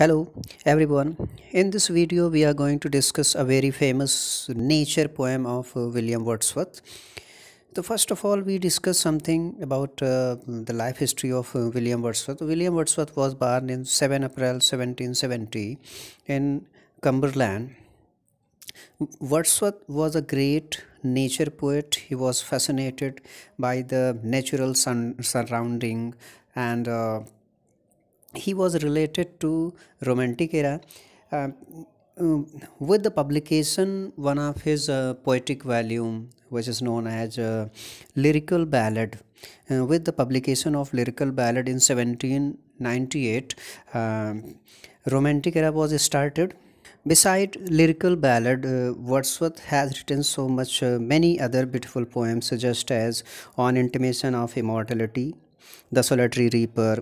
Hello everyone. In this video we are going to discuss a very famous nature poem of uh, William Wordsworth. So first of all we discuss something about uh, the life history of uh, William Wordsworth. William Wordsworth was born in 7 April 1770 in Cumberland. Wordsworth was a great nature poet. He was fascinated by the natural sun surrounding and uh, he was related to romantic era uh, with the publication one of his uh, poetic volume which is known as uh, lyrical ballad uh, with the publication of lyrical ballad in 1798 um, romantic era was started beside lyrical ballad uh, wordsworth has written so much uh, many other beautiful poems just as on intimation of immortality the solitary reaper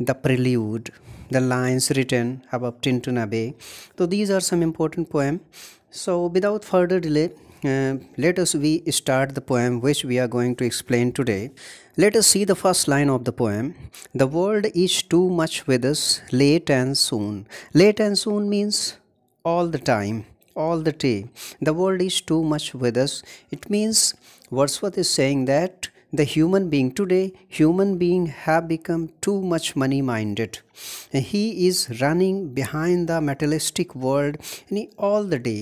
the prelude the lines written above tintuna bay so these are some important poem so without further delay uh, let us we start the poem which we are going to explain today let us see the first line of the poem the world is too much with us late and soon late and soon means all the time all the day the world is too much with us it means wordsworth is saying that the human being today human being have become too much money minded he is running behind the materialistic world all the day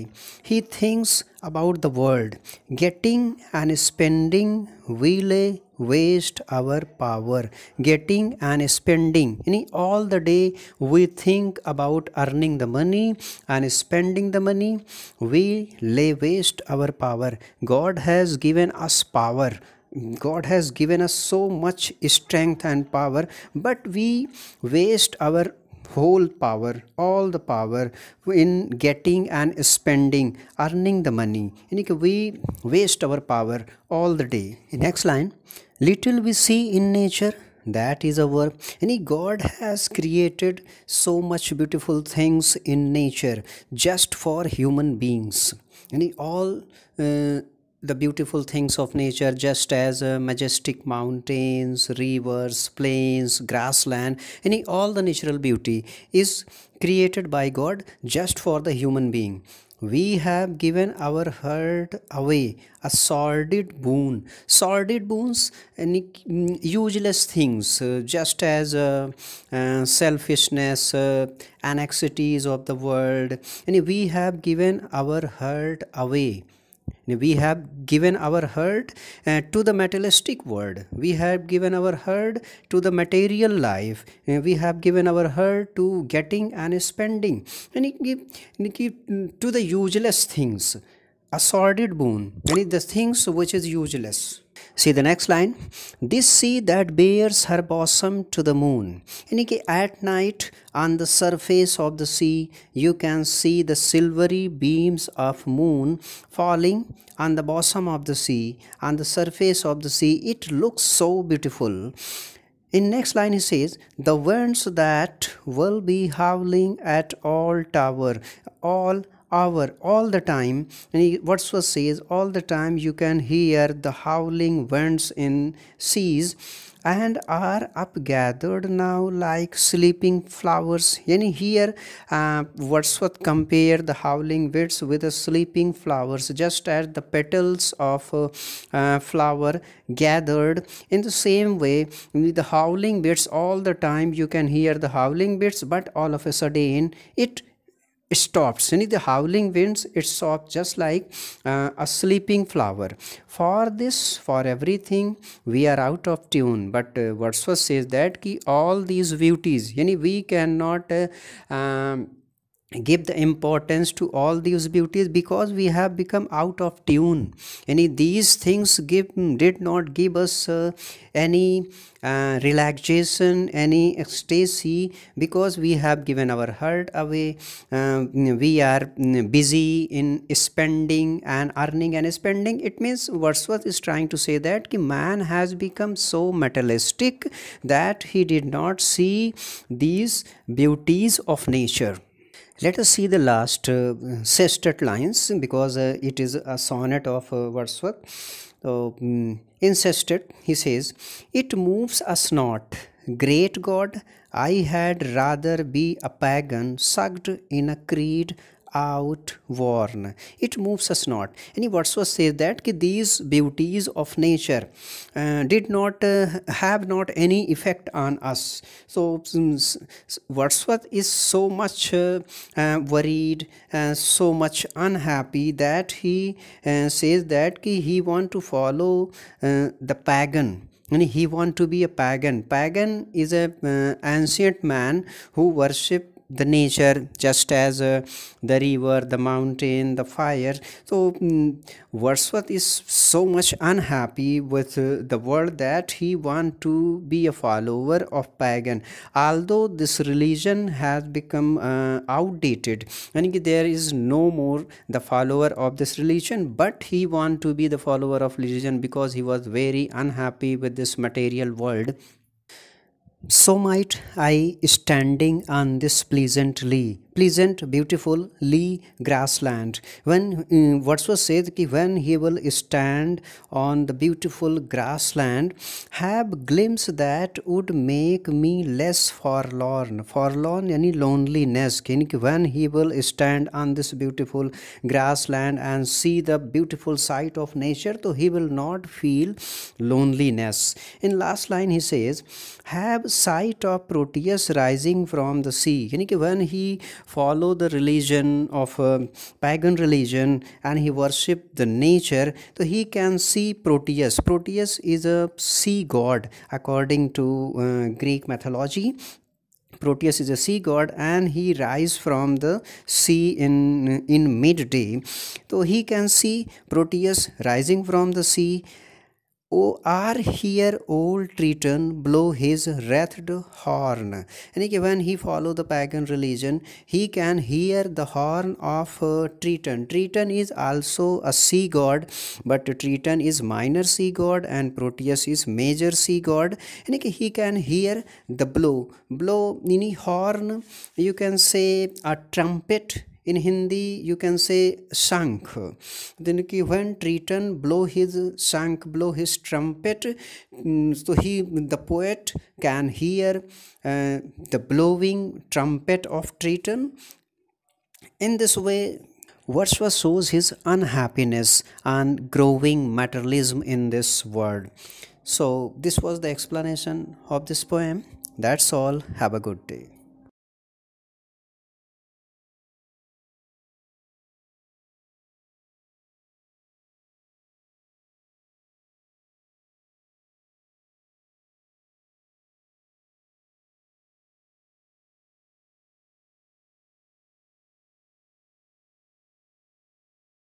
he thinks about the world getting and spending We lay waste our power getting and spending any all the day we think about earning the money and spending the money we lay waste our power god has given us power God has given us so much strength and power, but we waste our whole power, all the power in getting and spending, earning the money. We waste our power all the day. Next line little we see in nature that is our any god has created so much beautiful things in nature just for human beings any all uh, the beautiful things of nature just as uh, majestic mountains rivers plains grassland any all the natural beauty is created by god just for the human being we have given our heart away a sordid boon sordid boons any mm, useless things uh, just as uh, uh, selfishness uh, anxieties of the world and we have given our heart away we have given our herd uh, to the materialistic world we have given our herd to the material life uh, we have given our herd to getting and spending and give, mm, to the useless things a sordid boon and the things which is useless See the next line. This sea that bears her bosom to the moon. at night on the surface of the sea you can see the silvery beams of moon falling on the bosom of the sea. On the surface of the sea it looks so beautiful. In next line he says, the winds that will be howling at all tower, all hour all the time and he, Wordsworth says all the time you can hear the howling winds in seas and are upgathered now like sleeping flowers. Any here uh, Wordsworth compare the howling winds with the sleeping flowers, just as the petals of a uh, uh, flower gathered. In the same way, the howling winds all the time you can hear the howling winds, but all of a sudden it stops yani the howling winds it stops just like uh, a sleeping flower for this for everything we are out of tune but uh, Wordsworth says that ki all these beauties yani we cannot uh, um, give the importance to all these beauties because we have become out of tune any these things give did not give us uh, any uh, relaxation any ecstasy because we have given our heart away uh, we are mm, busy in spending and earning and spending it means wordsworth is trying to say that ki man has become so materialistic that he did not see these beauties of nature let us see the last uh, sestet lines because uh, it is a sonnet of uh, Wordsworth. So, mm, in sestet, he says, It moves us not. Great God, I had rather be a pagan sucked in a creed outworn it moves us not words Wordsworth says that these beauties of nature uh, did not uh, have not any effect on us so mm, Wordsworth is so much uh, uh worried uh, so much unhappy that he uh, says that he want to follow the pagan and he want to be a pagan pagan is a uh, ancient man who worship the nature just as uh, the river the mountain the fire so um, mm, wordsworth is so much unhappy with uh, the world that he want to be a follower of pagan although this religion has become uh, outdated and there is no more the follower of this religion but he want to be the follower of religion because he was very unhappy with this material world so might I, standing on this pleasant pleasant beautiful lee grassland when um, mm, wordsworth says that when he will stand on the beautiful grassland have glimpse that would make me less forlorn forlorn any loneliness when he will stand on this beautiful grassland and see the beautiful sight of nature so he will not feel loneliness in last line he says have sight of proteus rising from the sea when he follow the religion of uh, pagan religion and he worshipped the nature so he can see proteus proteus is a sea god according to uh, greek mythology Proteus is a sea god and he rise from the sea in in midday so he can see Proteus rising from the sea O R are here old Triton blow his wrathed horn. And okay, when he follow the pagan religion, he can hear the horn of Triton. Triton is also a sea god, but Triton is minor sea god and Proteus is major sea god. And he can hear the blow. Blow, any horn, you can say a trumpet in Hindi, you can say shank. Then when Triton blow his shank, blow his trumpet, mm, so he, the poet, can hear uh, the blowing trumpet of Triton. In this way, Wordsworth shows his unhappiness and growing materialism in this world. So, this was the explanation of this poem. That's all. Have a good day.